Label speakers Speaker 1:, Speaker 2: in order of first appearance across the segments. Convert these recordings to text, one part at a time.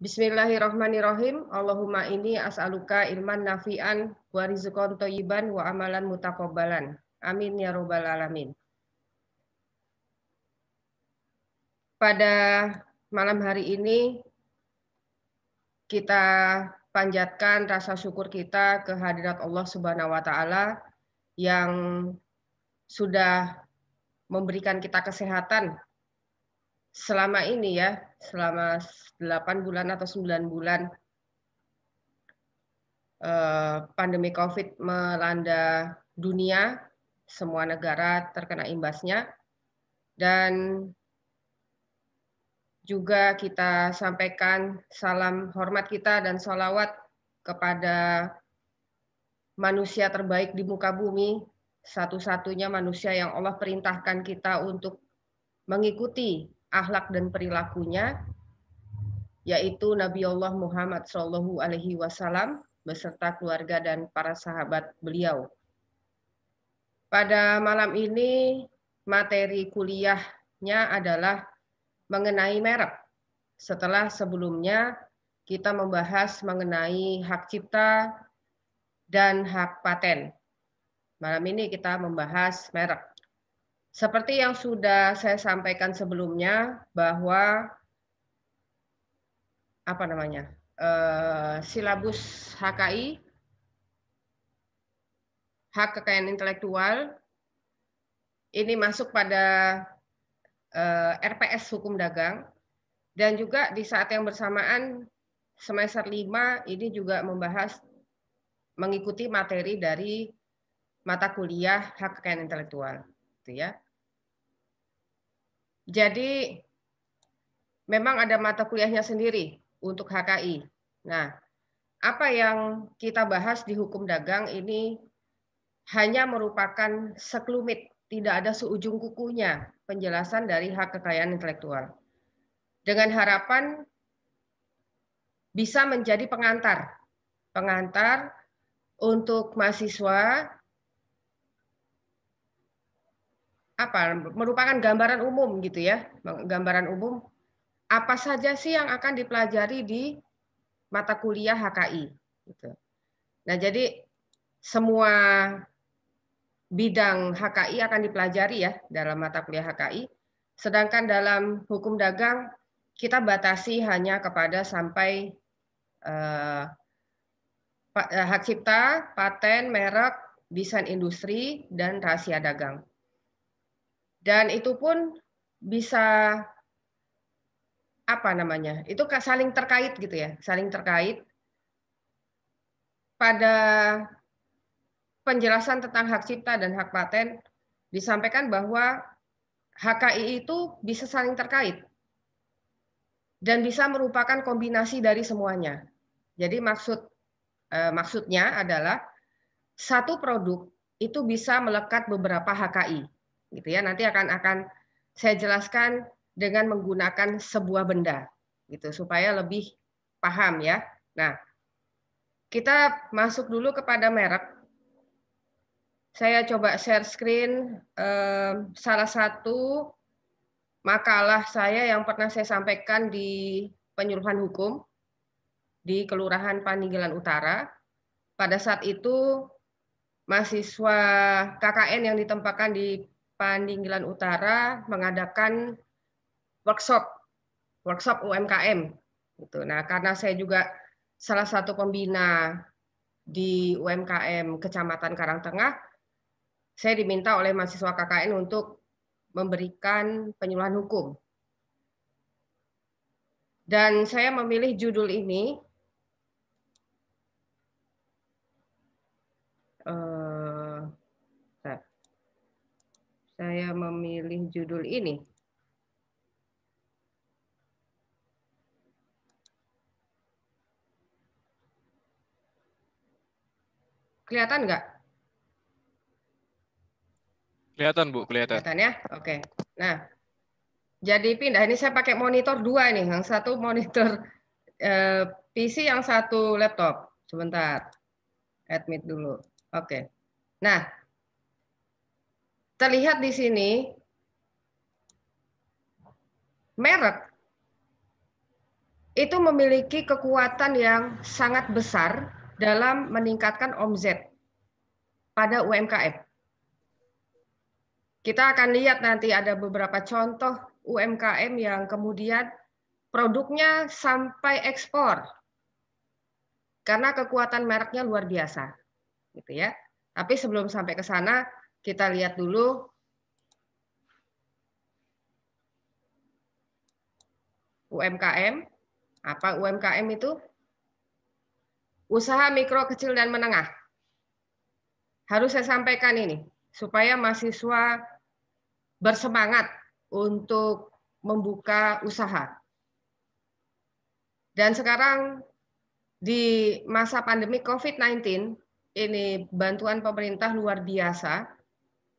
Speaker 1: Bismillahirrahmanirrahim. Allahumma ini as'aluka ilman nafi'an wa rizqan thayyiban wa amalan mutaqabbalan. Amin ya robbal alamin. Pada malam hari ini kita panjatkan rasa syukur kita ke hadirat Allah Subhanahu wa taala yang sudah memberikan kita kesehatan selama ini ya selama 8 bulan atau 9 bulan eh, pandemi COVID melanda dunia, semua negara terkena imbasnya, dan juga kita sampaikan salam hormat kita dan salawat kepada manusia terbaik di muka bumi, satu-satunya manusia yang Allah perintahkan kita untuk mengikuti akhlak dan perilakunya yaitu Nabi Allah Muhammad Shallallahu Alaihi Wasallam beserta keluarga dan para sahabat beliau. Pada malam ini materi kuliahnya adalah mengenai merek. Setelah sebelumnya kita membahas mengenai hak cipta dan hak paten. Malam ini kita membahas merek. Seperti yang sudah saya sampaikan sebelumnya bahwa apa namanya uh, silabus HKI hak kekayaan intelektual ini masuk pada uh, eh, RPS hukum dagang dan juga di saat yang bersamaan semester lima ini juga membahas mengikuti materi dari mata kuliah hak kekayaan intelektual gitu ya. Jadi memang ada mata kuliahnya sendiri untuk HKI. Nah, apa yang kita bahas di hukum dagang ini hanya merupakan sekelumit, tidak ada seujung kukunya penjelasan dari hak kekayaan intelektual. Dengan harapan bisa menjadi pengantar, pengantar untuk mahasiswa apa merupakan gambaran umum gitu ya, gambaran umum apa saja sih yang akan dipelajari di mata kuliah HKI gitu. Nah, jadi semua bidang HKI akan dipelajari ya dalam mata kuliah HKI. Sedangkan dalam hukum dagang kita batasi hanya kepada sampai eh, hak cipta, paten, merek, desain industri, dan rahasia dagang. Dan itu pun bisa apa namanya? Itu saling terkait gitu ya, saling terkait pada penjelasan tentang hak cipta dan hak paten disampaikan bahwa HKI itu bisa saling terkait dan bisa merupakan kombinasi dari semuanya. Jadi maksud eh, maksudnya adalah satu produk itu bisa melekat beberapa HKI gitu ya. Nanti akan akan saya jelaskan dengan menggunakan sebuah benda gitu supaya lebih paham ya. Nah, kita masuk dulu kepada merek. Saya coba share screen eh, salah satu makalah saya yang pernah saya sampaikan di penyuluhan hukum di Kelurahan Paninggilan Utara. Pada saat itu mahasiswa KKN yang ditempatkan di Pandinggilan Utara mengadakan workshop workshop UMKM gitu. Nah, karena saya juga salah satu pembina di UMKM Kecamatan Karangtengah, saya diminta oleh mahasiswa KKN untuk memberikan penyuluhan hukum. Dan saya memilih judul ini eh, saya memilih judul ini? Kelihatan nggak? Kelihatan, Bu. Kelihatan. Kelihatan ya? Oke. Nah, jadi pindah. Ini saya pakai monitor dua nih. Yang satu monitor eh, PC, yang satu laptop. Sebentar. Admit dulu. Oke. Nah, terlihat di sini merek itu memiliki kekuatan yang sangat besar dalam meningkatkan omzet pada UMKM. Kita akan lihat nanti ada beberapa contoh UMKM yang kemudian produknya sampai ekspor karena kekuatan mereknya luar biasa, gitu ya. Tapi sebelum sampai ke sana, kita lihat dulu UMKM. Apa UMKM itu? Usaha mikro, kecil, dan menengah. Harus saya sampaikan ini, supaya mahasiswa bersemangat untuk membuka usaha. Dan sekarang di masa pandemi COVID-19, ini bantuan pemerintah luar biasa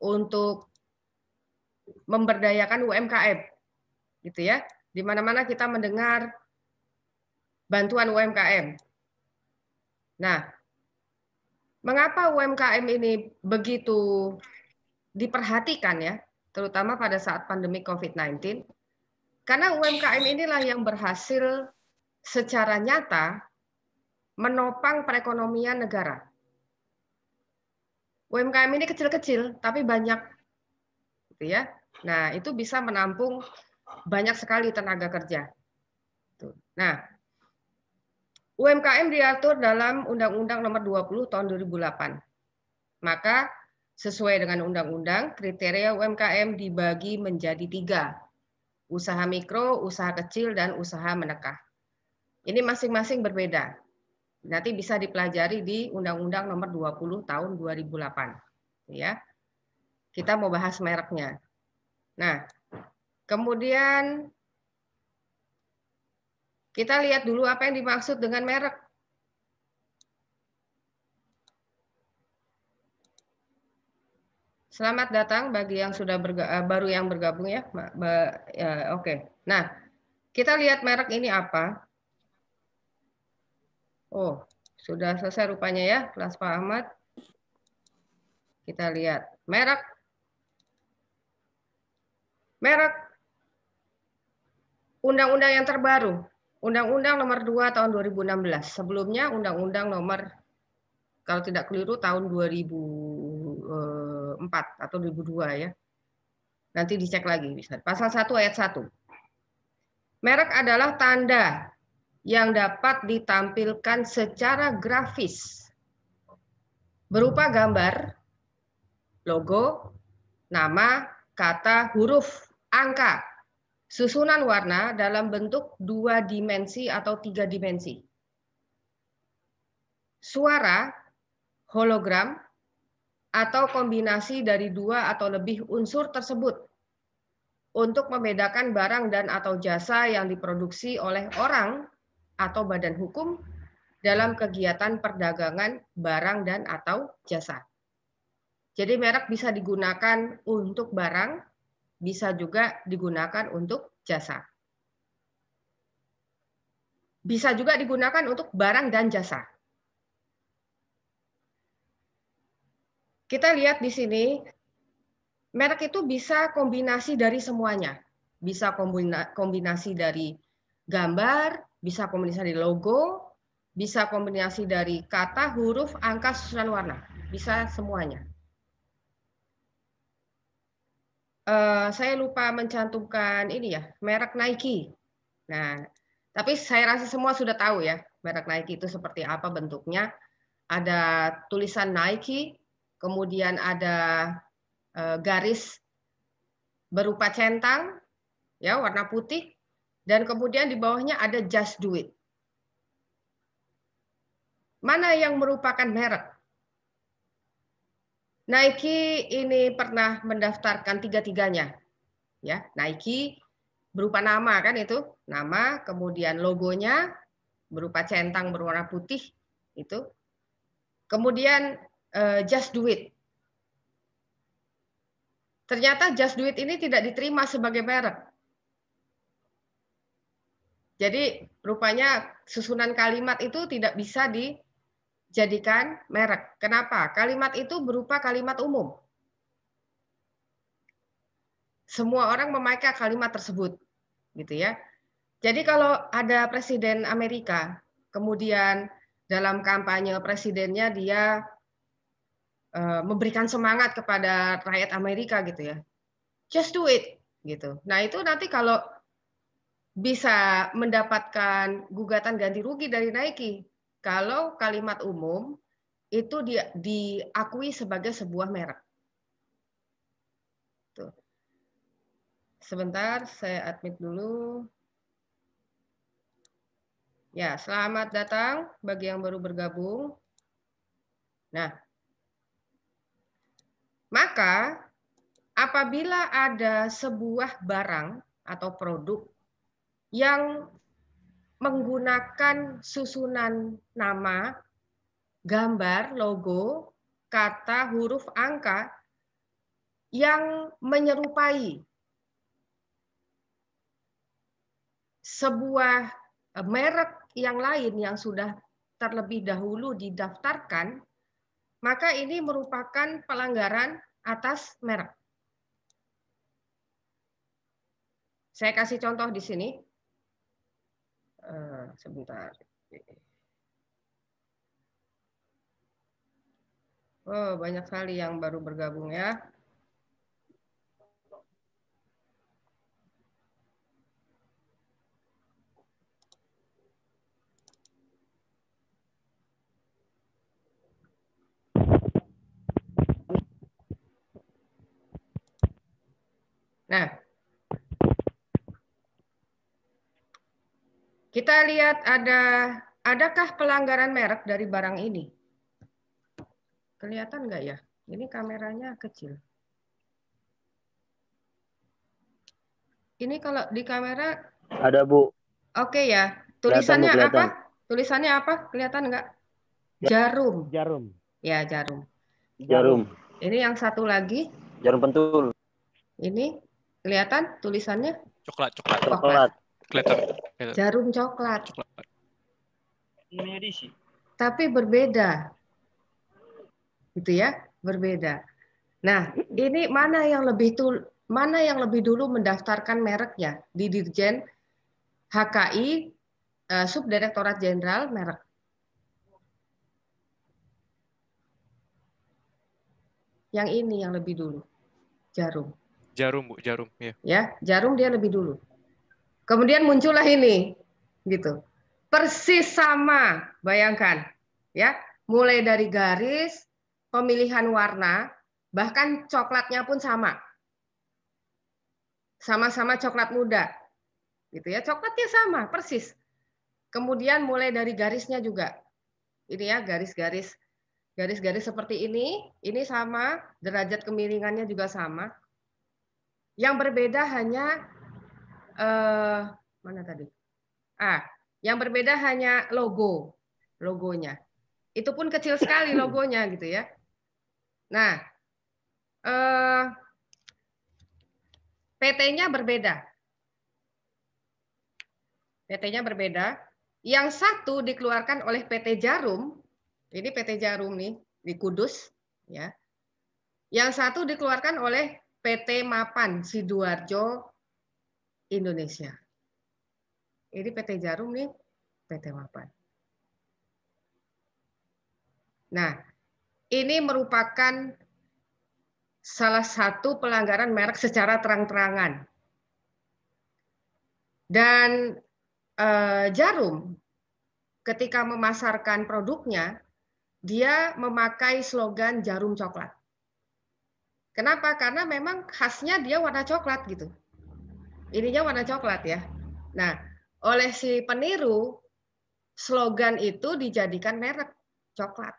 Speaker 1: untuk memberdayakan UMKM gitu ya di mana-mana kita mendengar bantuan UMKM nah mengapa UMKM ini begitu diperhatikan ya terutama pada saat pandemi COVID-19 karena UMKM inilah yang berhasil secara nyata menopang perekonomian negara UMKM ini kecil-kecil tapi banyak, gitu ya. Nah itu bisa menampung banyak sekali tenaga kerja. Nah, UMKM diatur dalam Undang-Undang Nomor 20 Tahun 2008. Maka sesuai dengan undang-undang, kriteria UMKM dibagi menjadi tiga, usaha mikro, usaha kecil, dan usaha menengah. Ini masing-masing berbeda nanti bisa dipelajari di Undang-Undang Nomor 20 Tahun 2008. Ya, kita mau bahas mereknya. Nah, kemudian kita lihat dulu apa yang dimaksud dengan merek. Selamat datang bagi yang sudah eh, baru yang bergabung ya, ya. Oke. Nah, kita lihat merek ini apa. Oh, sudah selesai rupanya ya kelas Pak Ahmad. Kita lihat merek. Merek undang-undang yang terbaru, Undang-Undang Nomor 2 tahun 2016. Sebelumnya Undang-Undang Nomor kalau tidak keliru tahun 2004 eh, atau 2002 ya. Nanti dicek lagi Pasal 1 ayat 1. Merek adalah tanda yang dapat ditampilkan secara grafis berupa gambar, logo, nama, kata, huruf, angka, susunan warna dalam bentuk dua dimensi atau tiga dimensi. Suara, hologram, atau kombinasi dari dua atau lebih unsur tersebut untuk membedakan barang dan atau jasa yang diproduksi oleh orang atau badan hukum dalam kegiatan perdagangan barang dan atau jasa. Jadi merek bisa digunakan untuk barang, bisa juga digunakan untuk jasa. Bisa juga digunakan untuk barang dan jasa. Kita lihat di sini, merek itu bisa kombinasi dari semuanya. Bisa kombinasi dari gambar, bisa kombinasi dari logo, bisa kombinasi dari kata, huruf, angka, susunan warna. Bisa semuanya. Uh, saya lupa mencantumkan ini ya, merek Nike. Nah, tapi saya rasa semua sudah tahu ya, merek Nike itu seperti apa bentuknya. Ada tulisan Nike, kemudian ada eh, garis berupa centang, ya warna putih, dan kemudian di bawahnya ada just do it. Mana yang merupakan merek? Nike ini pernah mendaftarkan tiga-tiganya. Ya, Nike berupa nama kan itu, nama, kemudian logonya berupa centang berwarna putih itu. Kemudian eh, just do it. Ternyata just do it ini tidak diterima sebagai merek. Jadi rupanya susunan kalimat itu tidak bisa dijadikan merek. Kenapa? Kalimat itu berupa kalimat umum. Semua orang memakai kalimat tersebut, gitu ya. Jadi kalau ada presiden Amerika, kemudian dalam kampanye presidennya dia e, memberikan semangat kepada rakyat Amerika gitu ya. Just do it gitu. Nah, itu nanti kalau bisa mendapatkan gugatan ganti rugi dari Nike kalau kalimat umum itu di, diakui sebagai sebuah merek. Tuh. Sebentar, saya admit dulu. Ya, selamat datang bagi yang baru bergabung. Nah, maka apabila ada sebuah barang atau produk yang menggunakan susunan nama, gambar, logo, kata, huruf, angka yang menyerupai sebuah e, merek yang lain yang sudah terlebih dahulu didaftarkan, maka ini merupakan pelanggaran atas merek. Saya kasih contoh di sini. Eh, sebentar. Oh, banyak sekali yang baru bergabung ya. Nah, Kita lihat ada adakah pelanggaran merek dari barang ini? Kelihatan nggak ya? Ini kameranya kecil. Ini kalau di kamera ada bu. Oke ya.
Speaker 2: Tulisannya kelihatan, apa?
Speaker 1: Kelihatan. Tulisannya apa? Kelihatan nggak? Ya. Jarum. Jarum. Ya jarum. Jarum. Ini yang satu lagi. Jarum pentul. Ini kelihatan tulisannya? Coklat, coklat. Coklat. coklat. Jarum coklat. coklat. Tapi berbeda. Gitu ya, berbeda. Nah, ini mana yang lebih tul mana yang lebih dulu mendaftarkan mereknya di Dirjen HKI uh, eh, Subdirektorat Jenderal merek. Yang ini yang lebih dulu. Jarum. Jarum, Bu, jarum, ya. Ya, jarum dia lebih dulu. Kemudian muncullah ini, gitu. Persis sama, bayangkan, ya. Mulai dari garis, pemilihan warna, bahkan coklatnya pun sama. Sama-sama coklat muda, gitu ya. Coklatnya sama, persis. Kemudian mulai dari garisnya juga, ini ya garis-garis garis-garis seperti ini, ini sama, derajat kemiringannya juga sama. Yang berbeda hanya uh, mana tadi? Ah, yang berbeda hanya logo, logonya. Itu pun kecil sekali logonya gitu ya. Nah, eh, PT-nya berbeda. PT-nya berbeda. Yang satu dikeluarkan oleh PT Jarum. Ini PT Jarum nih di Kudus, ya. Yang satu dikeluarkan oleh PT Mapan Sidoarjo Indonesia. Ini PT Jarum nih, PT Mapan. Nah, ini merupakan salah satu pelanggaran merek secara terang-terangan. Dan eh, Jarum ketika memasarkan produknya, dia memakai slogan Jarum Coklat. Kenapa? Karena memang khasnya dia warna coklat gitu ininya warna coklat ya. Nah, oleh si peniru slogan itu dijadikan merek coklat.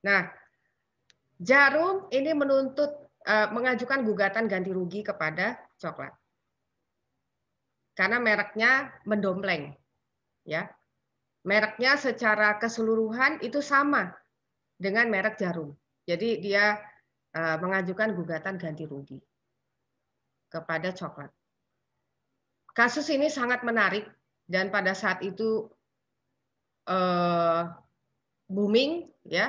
Speaker 1: Nah, Jarum ini menuntut eh, mengajukan gugatan ganti rugi kepada coklat. Karena mereknya mendompleng. Ya. Mereknya secara keseluruhan itu sama dengan merek jarum. Jadi dia Eh, mengajukan gugatan ganti rugi kepada coklat. Kasus ini sangat menarik dan pada saat itu eh, booming ya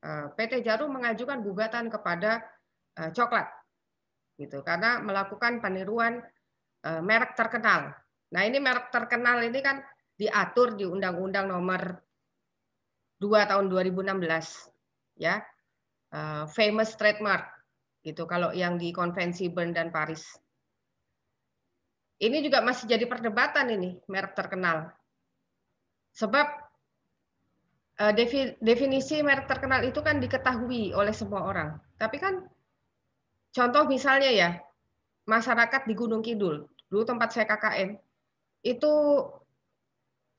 Speaker 1: eh, PT Jarum mengajukan gugatan kepada eh, coklat gitu karena melakukan peniruan eh, merek terkenal. Nah ini merek terkenal ini kan diatur di Undang-Undang Nomor 2 tahun 2016 ya uh, famous trademark gitu kalau yang di konvensi Bern dan Paris. Ini juga masih jadi perdebatan ini merek terkenal. Sebab uh, definisi merek terkenal itu kan diketahui oleh semua orang. Tapi kan contoh misalnya ya masyarakat di Gunung Kidul, dulu tempat saya KKN, itu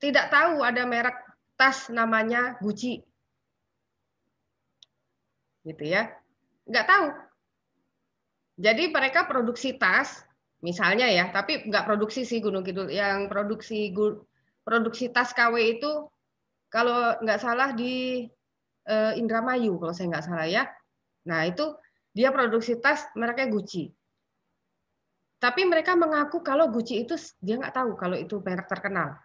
Speaker 1: tidak tahu ada merek tas namanya Gucci gitu ya nggak tahu jadi mereka produksi tas misalnya ya tapi nggak produksi sih Gunung Kidul yang produksi produksi tas KW itu kalau nggak salah di eh, Indramayu kalau saya nggak salah ya nah itu dia produksi tas mereka Gucci tapi mereka mengaku kalau Gucci itu dia nggak tahu kalau itu merek terkenal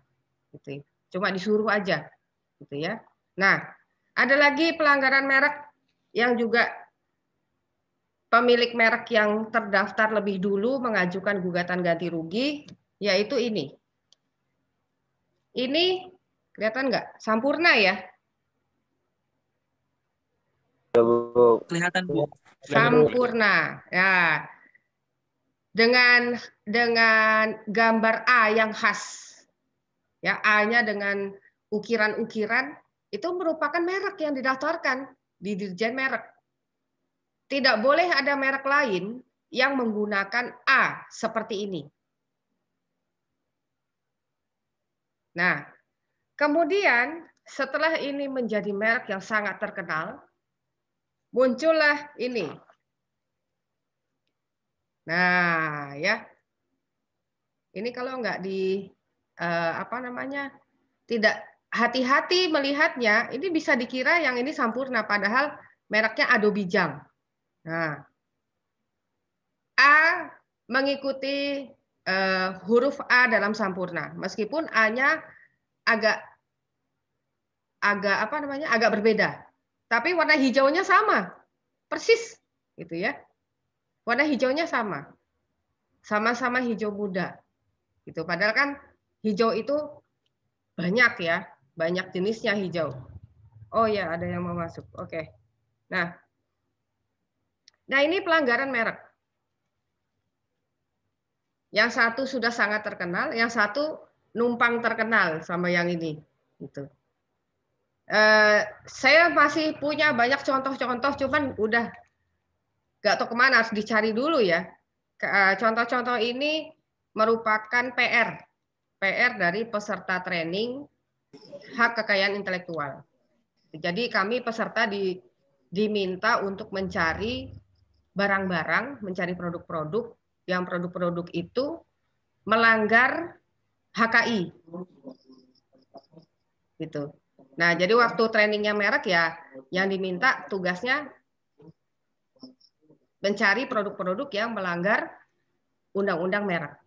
Speaker 1: gitu ya. cuma disuruh aja gitu ya nah ada lagi pelanggaran merek yang juga pemilik merek yang terdaftar lebih dulu mengajukan gugatan ganti rugi, yaitu ini. Ini kelihatan nggak? Sampurna ya? Kelihatan Bu. Sampurna. Ya. Dengan dengan gambar A yang khas. Ya, A-nya dengan ukiran-ukiran itu merupakan merek yang didaftarkan di dirjen merek. Tidak boleh ada merek lain yang menggunakan A seperti ini. Nah, kemudian setelah ini menjadi merek yang sangat terkenal, muncullah ini. Nah, ya. Ini kalau nggak di eh, apa namanya? tidak hati-hati melihatnya, ini bisa dikira yang ini sampurna, padahal mereknya Adobe Jam. Nah, A mengikuti uh, huruf A dalam sampurna, meskipun A-nya agak agak apa namanya agak berbeda, tapi warna hijaunya sama, persis gitu ya. Warna hijaunya sama, sama-sama hijau muda, gitu. Padahal kan hijau itu banyak ya, banyak jenisnya hijau. Oh ya, ada yang mau masuk. Oke. Okay. Nah, nah ini pelanggaran merek. Yang satu sudah sangat terkenal, yang satu numpang terkenal sama yang ini. Gitu. Eh, saya masih punya banyak contoh-contoh, cuman udah gak tahu kemana harus dicari dulu ya. Eh, contoh-contoh ini merupakan PR, PR dari peserta training hak kekayaan intelektual. Jadi kami peserta di, diminta untuk mencari barang-barang, mencari produk-produk yang produk-produk itu melanggar HKI. Gitu. Nah, jadi waktu trainingnya merek ya, yang diminta tugasnya mencari produk-produk yang melanggar undang-undang merek.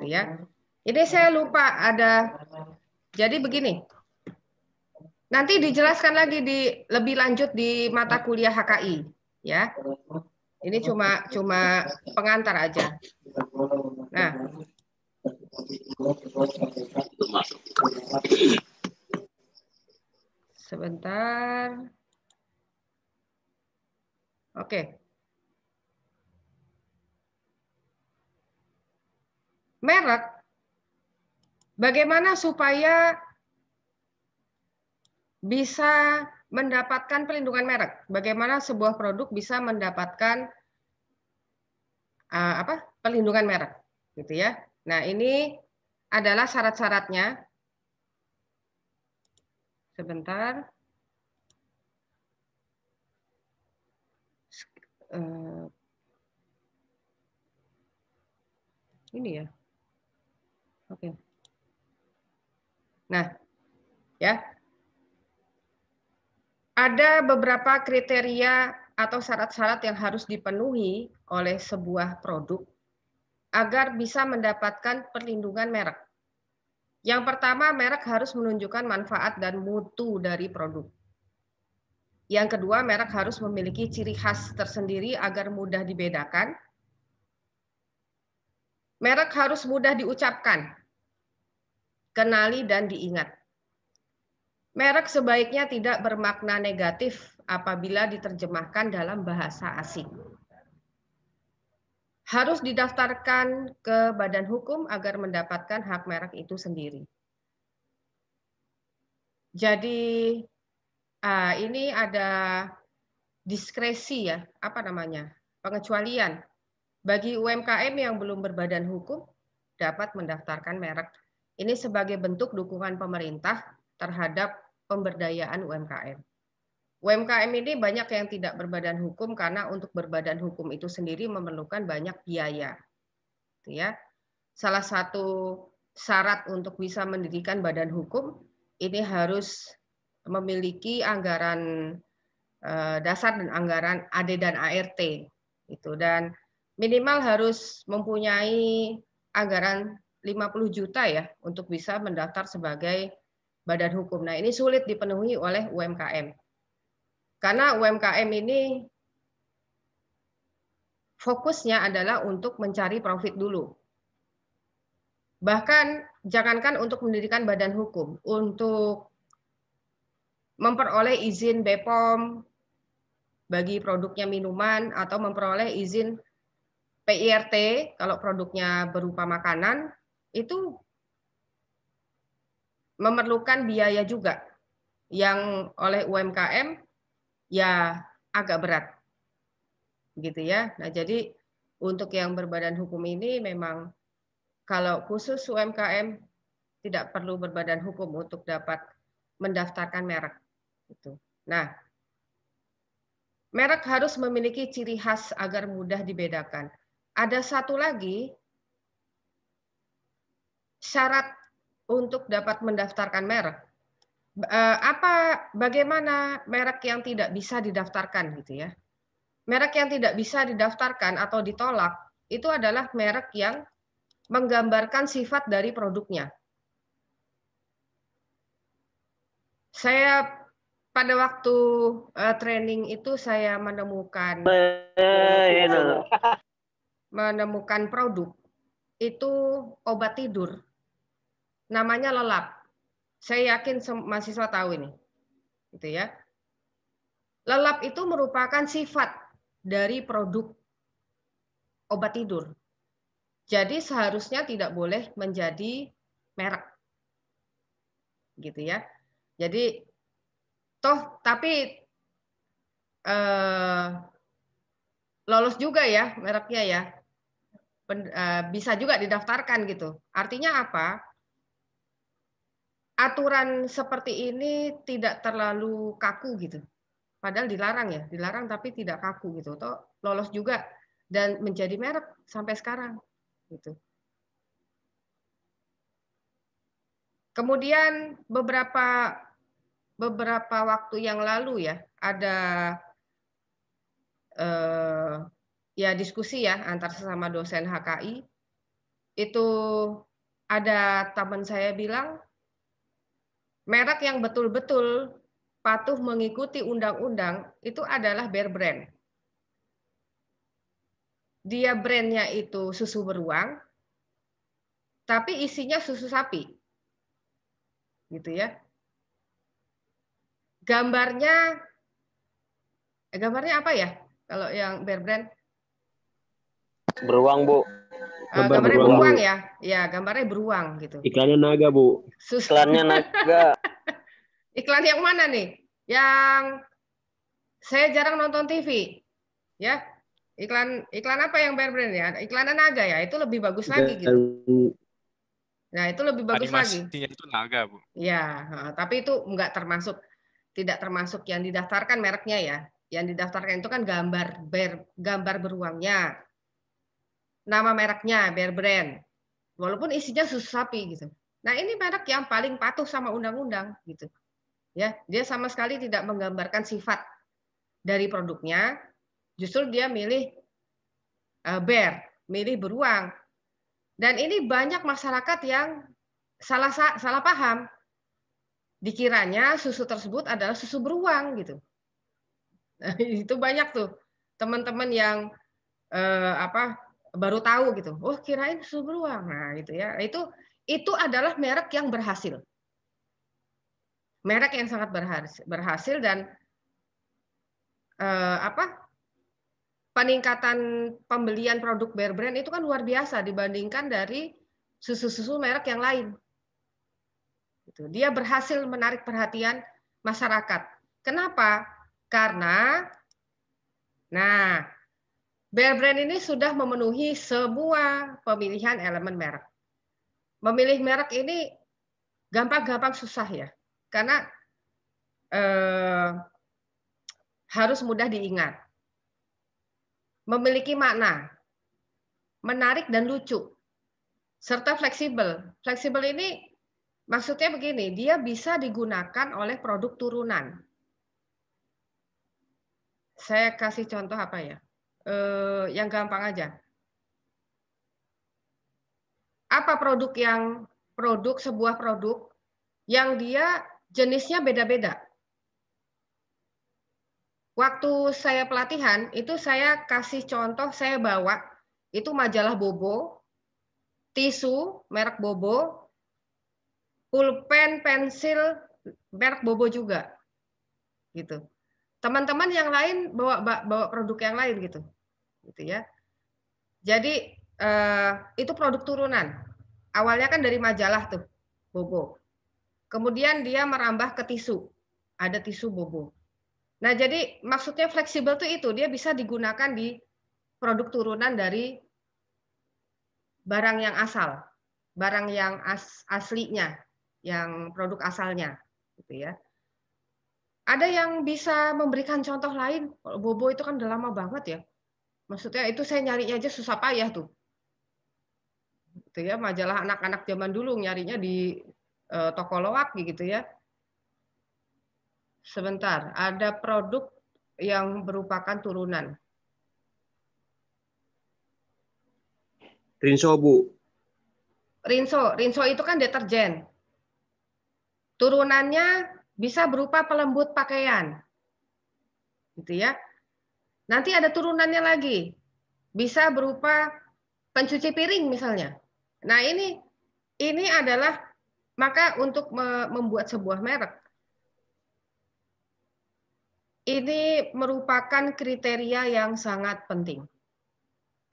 Speaker 1: Gitu ya. Ini saya lupa ada jadi begini, nanti dijelaskan lagi di lebih lanjut di mata kuliah HKI, ya. Ini cuma cuma pengantar aja. Nah, sebentar. Oke. Merek Bagaimana supaya bisa mendapatkan pelindungan merek? Bagaimana sebuah produk bisa mendapatkan uh, apa? pelindungan merek, gitu ya. Nah, ini adalah syarat-syaratnya. Sebentar. Eh, ini ya. Oke. Okay. Nah, ya. Ada beberapa kriteria atau syarat-syarat yang harus dipenuhi oleh sebuah produk agar bisa mendapatkan perlindungan merek. Yang pertama, merek harus menunjukkan manfaat dan mutu dari produk. Yang kedua, merek harus memiliki ciri khas tersendiri agar mudah dibedakan. Merek harus mudah diucapkan kenali dan diingat. Merek sebaiknya tidak bermakna negatif apabila diterjemahkan dalam bahasa asing. Harus didaftarkan ke badan hukum agar mendapatkan hak merek itu sendiri. Jadi ini ada diskresi ya, apa namanya? pengecualian bagi UMKM yang belum berbadan hukum dapat mendaftarkan merek ini sebagai bentuk dukungan pemerintah terhadap pemberdayaan UMKM. UMKM ini banyak yang tidak berbadan hukum karena untuk berbadan hukum itu sendiri memerlukan banyak biaya. Gitu ya. Salah satu syarat untuk bisa mendirikan badan hukum ini harus memiliki anggaran eh, dasar dan anggaran AD dan ART itu dan minimal harus mempunyai anggaran 50 juta ya untuk bisa mendaftar sebagai badan hukum. Nah, ini sulit dipenuhi oleh UMKM. Karena UMKM ini fokusnya adalah untuk mencari profit dulu. Bahkan jangankan untuk mendirikan badan hukum, untuk memperoleh izin BPOM bagi produknya minuman atau memperoleh izin PIRT kalau produknya berupa makanan itu memerlukan biaya juga yang oleh UMKM ya agak berat. Gitu ya. Nah, jadi untuk yang berbadan hukum ini memang kalau khusus UMKM tidak perlu berbadan hukum untuk dapat mendaftarkan merek. itu. Nah, merek harus memiliki ciri khas agar mudah dibedakan. Ada satu lagi syarat untuk dapat mendaftarkan merek? Eh, apa bagaimana merek yang tidak bisa didaftarkan gitu ya? Merek yang tidak bisa didaftarkan atau ditolak itu adalah merek yang menggambarkan sifat dari produknya. Saya pada waktu uh, training itu saya menemukan eh, iya, iya, iya. menemukan produk itu obat tidur namanya lelap. Saya yakin mahasiswa tahu ini. Gitu ya. Lelap itu merupakan sifat dari produk obat tidur. Jadi seharusnya tidak boleh menjadi merek. Gitu ya. Jadi toh tapi eh, lolos juga ya mereknya ya. Eh, bisa juga didaftarkan gitu. Artinya apa? aturan seperti ini tidak terlalu kaku gitu. Padahal dilarang ya, dilarang tapi tidak kaku gitu. Toh lolos juga dan menjadi merek sampai sekarang gitu. Kemudian beberapa beberapa waktu yang lalu ya ada eh, ya diskusi ya antar sesama dosen HKI itu ada teman saya bilang merek yang betul-betul patuh mengikuti undang-undang itu adalah bear brand. Dia brandnya itu susu beruang, tapi isinya susu sapi. Gitu ya. Gambarnya eh, gambarnya apa ya? Kalau yang bear brand beruang, Bu. Gambar eh, gambarnya beruang, beruang ya. Ya, gambarnya beruang gitu. Iklannya naga, Bu. Susu. Iklannya naga. Iklan yang mana nih? Yang saya jarang nonton TV. Ya. Iklan iklan apa yang brand-brand ya? Iklan naga ya, itu lebih bagus lagi iya, gitu. Nah, itu lebih bagus Animasi lagi. itu naga, Bu. Ya, tapi itu enggak termasuk tidak termasuk yang didaftarkan mereknya ya. Yang didaftarkan itu kan gambar ber, gambar beruangnya. Nama mereknya, bear brand. Walaupun isinya susu sapi gitu. Nah, ini merek yang paling patuh sama undang-undang gitu. Ya, dia sama sekali tidak menggambarkan sifat dari produknya. Justru dia milih eh, bear, milih beruang. Dan ini banyak masyarakat yang salah salah paham. Dikiranya susu tersebut adalah susu beruang gitu. Nah, itu banyak tuh teman-teman yang eh, apa baru tahu gitu. Oh, kirain susu beruang. Nah, gitu ya. Itu itu adalah merek yang berhasil merek yang sangat berhasil dan eh, apa peningkatan pembelian produk bear brand itu kan luar biasa dibandingkan dari susu-susu merek yang lain. Gitu. Dia berhasil menarik perhatian masyarakat. Kenapa? Karena, nah, bear brand ini sudah memenuhi semua pemilihan elemen merek. Memilih merek ini gampang-gampang susah ya karena eh, harus mudah diingat, memiliki makna, menarik dan lucu, serta fleksibel. Fleksibel ini maksudnya begini, dia bisa digunakan oleh produk turunan. Saya kasih contoh apa ya, eh, yang gampang aja. Apa produk yang produk sebuah produk yang dia jenisnya beda-beda. Waktu saya pelatihan, itu saya kasih contoh, saya bawa itu majalah Bobo, tisu merek Bobo, pulpen, pensil merek Bobo juga. Gitu. Teman-teman yang lain bawa bawa produk yang lain gitu. Gitu ya. Jadi eh, itu produk turunan. Awalnya kan dari majalah tuh, Bobo. Kemudian dia merambah ke tisu. Ada tisu bobo. Nah, jadi maksudnya fleksibel itu itu dia bisa digunakan di produk turunan dari barang yang asal, barang yang as, aslinya, yang produk asalnya, gitu ya. Ada yang bisa memberikan contoh lain? Bobo itu kan udah lama banget ya. Maksudnya itu saya nyarinya aja susah payah tuh. Itu ya majalah anak-anak zaman dulu nyarinya di Eh, toko loak gitu ya. Sebentar, ada produk yang merupakan turunan. Rinso, Bu. Rinso, Rinso itu kan deterjen. Turunannya bisa berupa pelembut pakaian. Gitu ya. Nanti ada turunannya lagi. Bisa berupa pencuci piring misalnya. Nah, ini ini adalah maka untuk membuat sebuah merek ini merupakan kriteria yang sangat penting.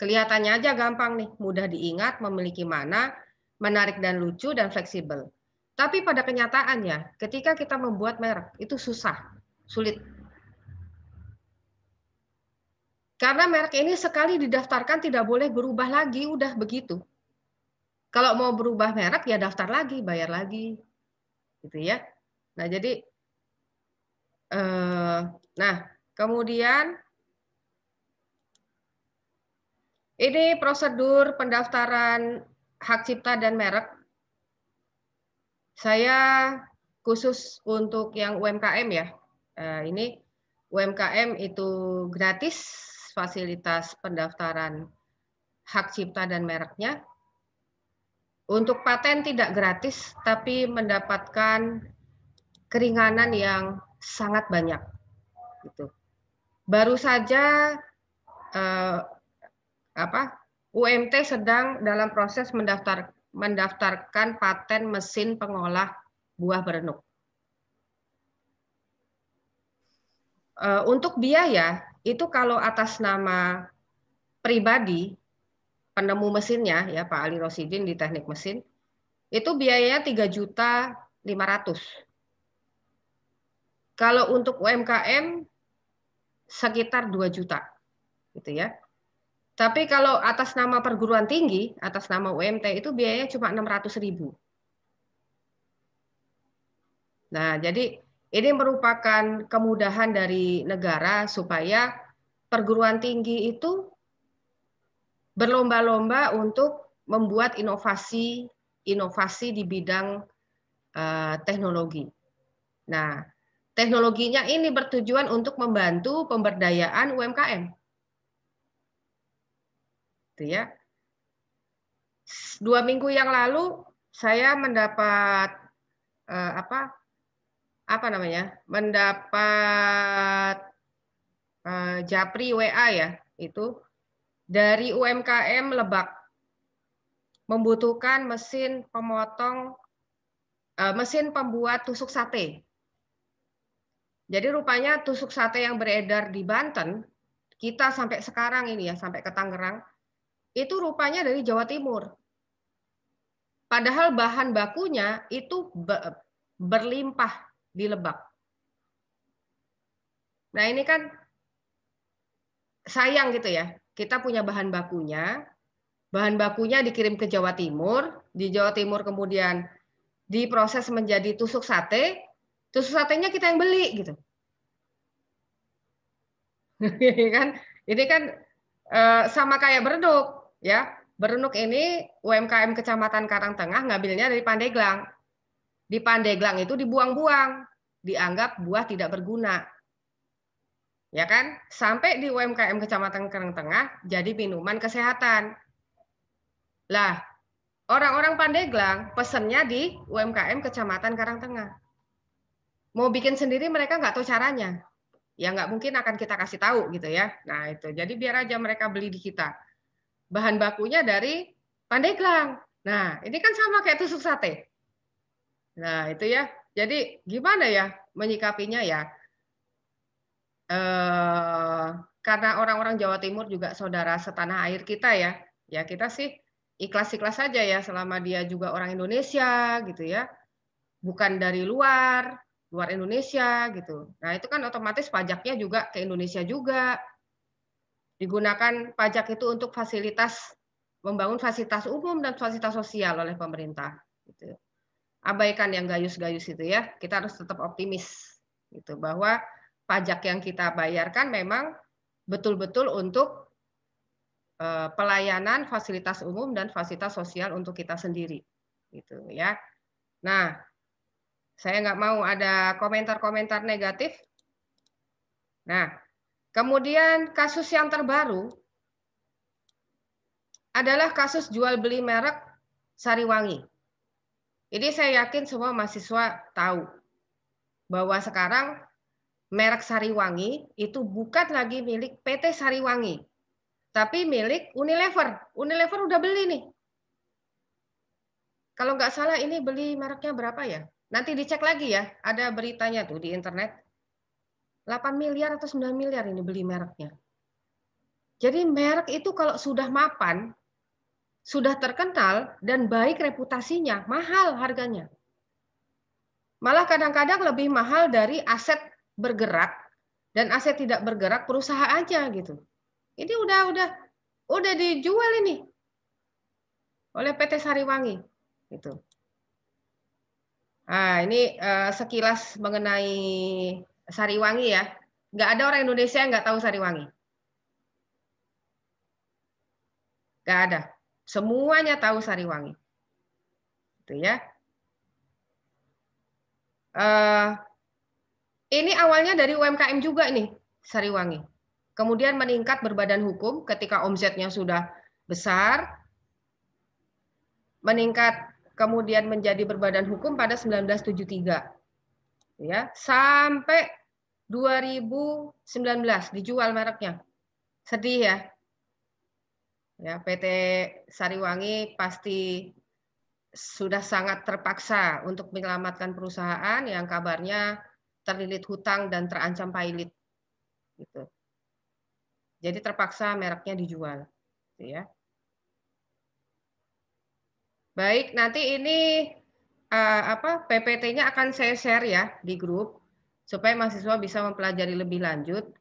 Speaker 1: Kelihatannya aja gampang nih, mudah diingat, memiliki mana, menarik dan lucu dan fleksibel. Tapi pada kenyataannya, ketika kita membuat merek itu susah, sulit. Karena merek ini sekali didaftarkan tidak boleh berubah lagi, udah begitu. Kalau mau berubah merek ya daftar lagi, bayar lagi, gitu ya. Nah jadi, eh, nah kemudian ini prosedur pendaftaran hak cipta dan merek. Saya khusus untuk yang UMKM ya. Eh, ini UMKM itu gratis fasilitas pendaftaran hak cipta dan mereknya. Untuk paten tidak gratis, tapi mendapatkan keringanan yang sangat banyak. Gitu. Baru saja eh, apa, UMT sedang dalam proses mendaftar, mendaftarkan paten mesin pengolah buah berenuk. Eh, untuk biaya, itu kalau atas nama pribadi penemu mesinnya ya Pak Ali Rosidin di teknik mesin itu biayanya 3 juta 500. Kalau untuk UMKM sekitar 2 juta gitu ya. Tapi kalau atas nama perguruan tinggi, atas nama UMT itu biayanya cuma 600 Nah, jadi ini merupakan kemudahan dari negara supaya perguruan tinggi itu berlomba-lomba untuk membuat inovasi inovasi di bidang uh, teknologi. Nah, teknologinya ini bertujuan untuk membantu pemberdayaan UMKM. Itu ya. Dua minggu yang lalu saya mendapat uh, apa apa namanya mendapat uh, japri WA ya itu dari UMKM Lebak membutuhkan mesin pemotong e, mesin pembuat tusuk sate. Jadi rupanya tusuk sate yang beredar di Banten, kita sampai sekarang ini ya, sampai ke Tangerang, itu rupanya dari Jawa Timur. Padahal bahan bakunya itu berlimpah di Lebak. Nah ini kan sayang gitu ya, kita punya bahan bakunya, bahan bakunya dikirim ke Jawa Timur, di Jawa Timur kemudian diproses menjadi tusuk sate, tusuk satenya kita yang beli gitu. Iya kan ini kan eh, sama kayak berenuk ya. Berenuk ini UMKM Kecamatan Karangtengah ngambilnya dari Pandeglang. Di Pandeglang itu dibuang-buang, dianggap buah tidak berguna ya kan? Sampai di UMKM Kecamatan Kereng Tengah jadi minuman kesehatan. Lah, orang-orang Pandeglang pesennya di UMKM Kecamatan Karang Tengah. Mau bikin sendiri mereka nggak tahu caranya. Ya nggak mungkin akan kita kasih tahu gitu ya. Nah itu, jadi biar aja mereka beli di kita. Bahan bakunya dari Pandeglang. Nah ini kan sama kayak tusuk sate. Nah itu ya, jadi gimana ya menyikapinya ya? Eh, karena orang-orang Jawa Timur juga saudara setanah air kita ya, ya kita sih ikhlas-ikhlas saja ya selama dia juga orang Indonesia gitu ya, bukan dari luar, luar Indonesia gitu. Nah itu kan otomatis pajaknya juga ke Indonesia juga. Digunakan pajak itu untuk fasilitas membangun fasilitas umum dan fasilitas sosial oleh pemerintah. Gitu. Abaikan yang gayus-gayus itu ya. Kita harus tetap optimis gitu bahwa pajak yang kita bayarkan memang betul-betul untuk eh, pelayanan fasilitas umum dan fasilitas sosial untuk kita sendiri gitu ya nah saya nggak mau ada komentar-komentar negatif nah kemudian kasus yang terbaru adalah kasus jual beli merek Sariwangi ini saya yakin semua mahasiswa tahu bahwa sekarang merek Sariwangi itu bukan lagi milik PT Sariwangi, tapi milik Unilever. Unilever udah beli nih. Kalau nggak salah ini beli mereknya berapa ya? Nanti dicek lagi ya, ada beritanya tuh di internet. 8 miliar atau 9 miliar ini beli mereknya. Jadi merek itu kalau sudah mapan, sudah terkenal dan baik reputasinya, mahal harganya. Malah kadang-kadang lebih mahal dari aset bergerak dan aset tidak bergerak perusahaan aja gitu. Ini udah udah udah dijual ini oleh PT Sariwangi gitu. ah ini eh, sekilas mengenai Sariwangi ya. Nggak ada orang Indonesia yang nggak tahu Sariwangi. Nggak ada. Semuanya tahu Sariwangi. itu ya. Uh, ini awalnya dari UMKM juga nih, Sariwangi. Kemudian meningkat berbadan hukum ketika omsetnya sudah besar, meningkat kemudian menjadi berbadan hukum pada 1973. Ya, sampai 2019 dijual mereknya. Sedih ya. Ya, PT Sariwangi pasti sudah sangat terpaksa untuk menyelamatkan perusahaan yang kabarnya terlilit hutang dan terancam pailit. Gitu. Jadi terpaksa mereknya dijual. Gitu ya. Baik, nanti ini uh, apa PPT-nya akan saya share ya di grup supaya mahasiswa bisa mempelajari lebih lanjut.